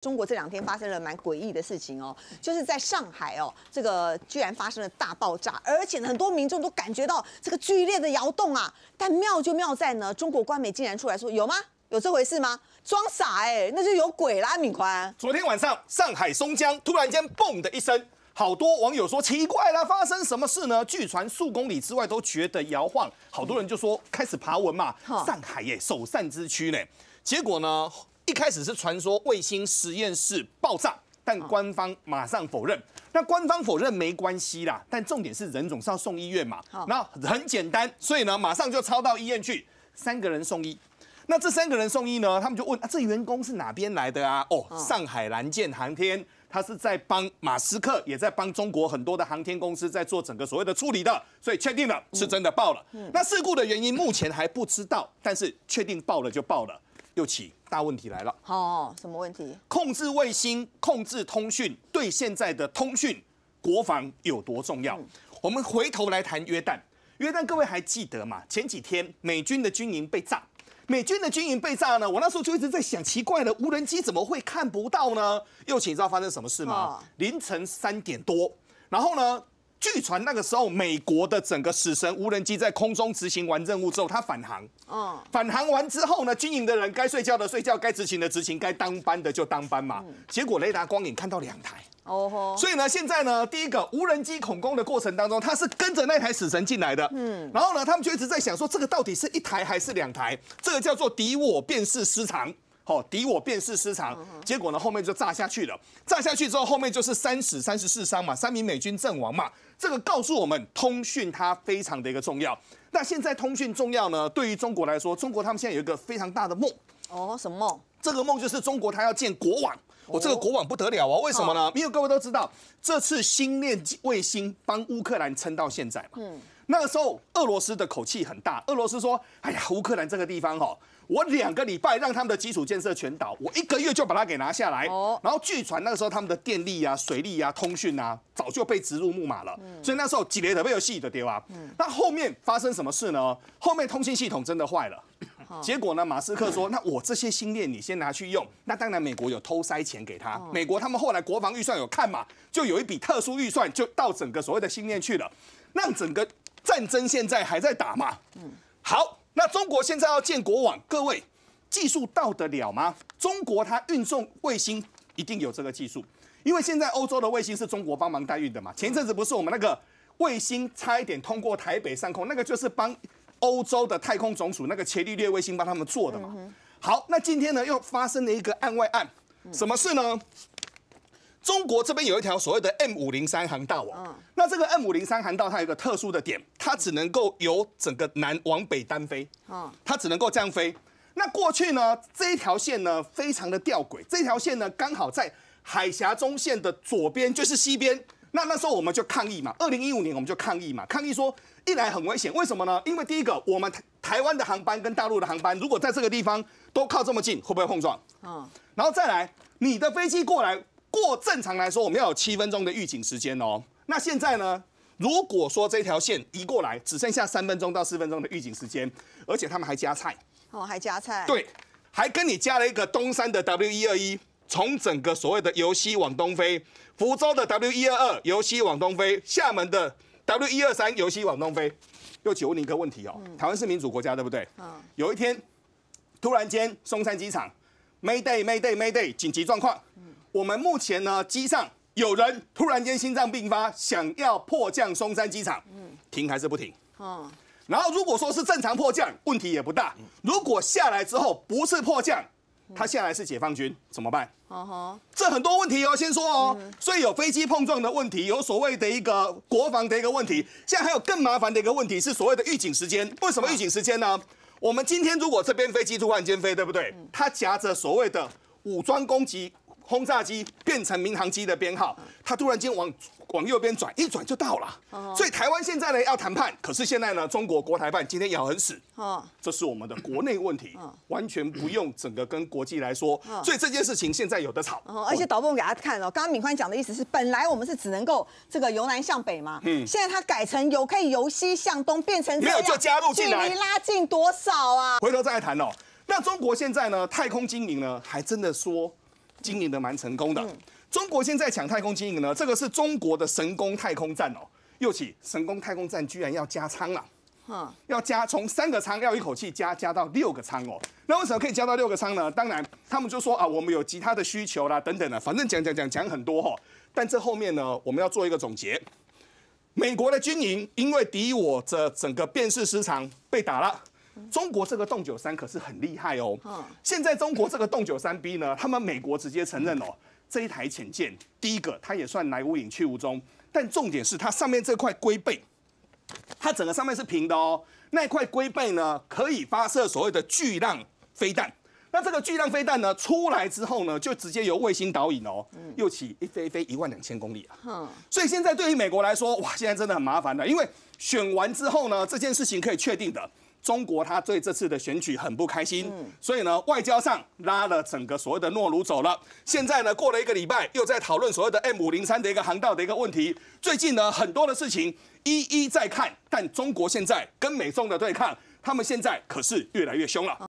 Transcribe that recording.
中国这两天发生了蛮诡异的事情哦，就是在上海哦，这个居然发生了大爆炸，而且很多民众都感觉到这个剧烈的摇动啊。但妙就妙在呢，中国官媒竟然出来说有吗？有这回事吗？装傻哎，那就有鬼啦！敏宽，昨天晚上上海松江突然间嘣的一声，好多网友说奇怪了，发生什么事呢？据传数公里之外都觉得摇晃，好多人就说开始爬文嘛。上海耶，首善之区呢，结果呢？一开始是传说卫星实验室爆炸，但官方马上否认。那官方否认没关系啦，但重点是人总是要送医院嘛。那很简单，所以呢，马上就抄到医院去，三个人送医。那这三个人送医呢，他们就问啊，这员工是哪边来的啊？哦，上海蓝箭航天，他是在帮马斯克，也在帮中国很多的航天公司，在做整个所谓的处理的。所以确定了是真的爆了。那事故的原因目前还不知道，但是确定爆了就爆了，又起。大问题来了哦！什么问题？控制卫星、控制通讯，对现在的通讯、国防有多重要？我们回头来谈约旦。约旦，各位还记得吗？前几天美军的军营被炸，美军的军营被炸呢。我那时候就一直在想，奇怪了，无人机怎么会看不到呢？又请知道发生什么事吗？凌晨三点多，然后呢？据传那个时候，美国的整个死神无人机在空中执行完任务之后，它返航。返航完之后呢，军营的人该睡觉的睡觉，该执勤的执勤，该当班的就当班嘛。结果雷达光影看到两台。哦吼。所以呢，现在呢，第一个无人机恐攻的过程当中，它是跟着那台死神进来的。嗯。然后呢，他们就一直在想说，这个到底是一台还是两台？这个叫做敌我辨识失常。好，敌我辨识失常，结果呢后面就炸下去了。炸下去之后，后面就是三死三十四伤嘛，三名美军阵亡嘛。这个告诉我们通讯它非常的一个重要。那现在通讯重要呢？对于中国来说，中国他们现在有一个非常大的梦哦，什么？梦？这个梦就是中国它要建国网。我这个国网不得了啊！为什么呢？因为各位都知道，这次星链卫星帮乌克兰撑到现在嘛。嗯。那个时候，俄罗斯的口气很大。俄罗斯说：“哎呀，乌克兰这个地方哈，我两个礼拜让他们的基础建设全倒，我一个月就把它给拿下来。”然后据传那个时候他们的电力呀、水利呀、通讯啊，早就被植入木马了。所以那时候几连特被有戏的丢啊。那后面发生什么事呢？后面通信系统真的坏了。结果呢，马斯克说：“那我这些星链你先拿去用。”那当然，美国有偷塞钱给他。美国他们后来国防预算有看嘛，就有一笔特殊预算就到整个所谓的星链去了，让整个。战争现在还在打嘛？嗯，好，那中国现在要建国网，各位，技术到得了吗？中国它运送卫星一定有这个技术，因为现在欧洲的卫星是中国帮忙代运的嘛。前阵子不是我们那个卫星差一点通过台北上空，那个就是帮欧洲的太空总署那个伽利略卫星帮他们做的嘛。好，那今天呢又发生了一个案外案，什么事呢？中国这边有一条所谓的 M 五零三航道哦，那这个 M 五零三航道它有一个特殊的点，它只能够由整个南往北单飞，它只能够这样飞。那过去呢，这一条线呢非常的吊诡，这条线呢刚好在海峡中线的左边，就是西边。那那时候我们就抗议嘛，二零一五年我们就抗议嘛，抗议说一来很危险，为什么呢？因为第一个，我们台湾的航班跟大陆的航班如果在这个地方都靠这么近，会不会碰撞？嗯，然后再来，你的飞机过来。过正常来说，我们要有七分钟的预警时间哦。那现在呢？如果说这条线移过来，只剩下三分钟到四分钟的预警时间，而且他们还加菜哦，还加菜。对，还跟你加了一个东山的 W121，从整个所谓的由西往东飞；福州的 W122 由西往东飞；厦门的 W123 由西往东飞。又请问你一个问题哦，台湾是民主国家，对不对？嗯。有一天，突然间，松山机场 Mayday Mayday Mayday 紧急状况。我们目前呢，机上有人突然间心脏病发，想要迫降松山机场，停还是不停？哦。然后，如果说是正常迫降，问题也不大。如果下来之后不是迫降，他下来是解放军怎么办？哦这很多问题哦，先说哦。所以有飞机碰撞的问题，有所谓的一个国防的一个问题。现在还有更麻烦的一个问题是所谓的预警时间。为什么预警时间呢？我们今天如果这边飞机突然间飞，对不对？它夹着所谓的武装攻击。轰炸机变成民航机的编号，它突然间往往右边转一转就到了。哦，所以台湾现在呢要谈判，可是现在呢中国国台办今天咬很死。哦，这是我们的国内问题，完全不用整个跟国际来说。所以这件事情现在有的吵，而且导播给他看哦，刚刚敏宽讲的意思是，本来我们是只能够这个由南向北嘛。嗯，现在它改成由可以由西向东变成有就进来，距离拉近多少啊？回头再来谈哦。那中国现在呢，太空经营呢还真的说。经营的蛮成功的，中国现在抢太空经营呢，这个是中国的神工太空站哦。又起神工太空站居然要加仓了，啊。要加从三个仓要一口气加加到六个仓哦。那为什么可以加到六个仓呢？当然他们就说啊，我们有其他的需求啦，等等的，反正讲讲讲讲很多哈。但这后面呢，我们要做一个总结，美国的军营因为敌我这整个辨识失常被打了。中国这个洞九三可是很厉害哦。嗯。现在中国这个洞九三 B 呢，他们美国直接承认哦，这一台潜舰第一个它也算来无影去无踪，但重点是它上面这块龟背，它整个上面是平的哦。那块龟背呢，可以发射所谓的巨浪飞弹。那这个巨浪飞弹呢，出来之后呢，就直接由卫星导引哦，又起一飞飞一万两千公里啊。嗯。所以现在对于美国来说，哇，现在真的很麻烦的，因为选完之后呢，这件事情可以确定的。中国他对这次的选举很不开心，所以呢，外交上拉了整个所谓的诺鲁走了。现在呢，过了一个礼拜，又在讨论所谓的 M 零三的一个航道的一个问题。最近呢，很多的事情一一在看，但中国现在跟美中的对抗，他们现在可是越来越凶了。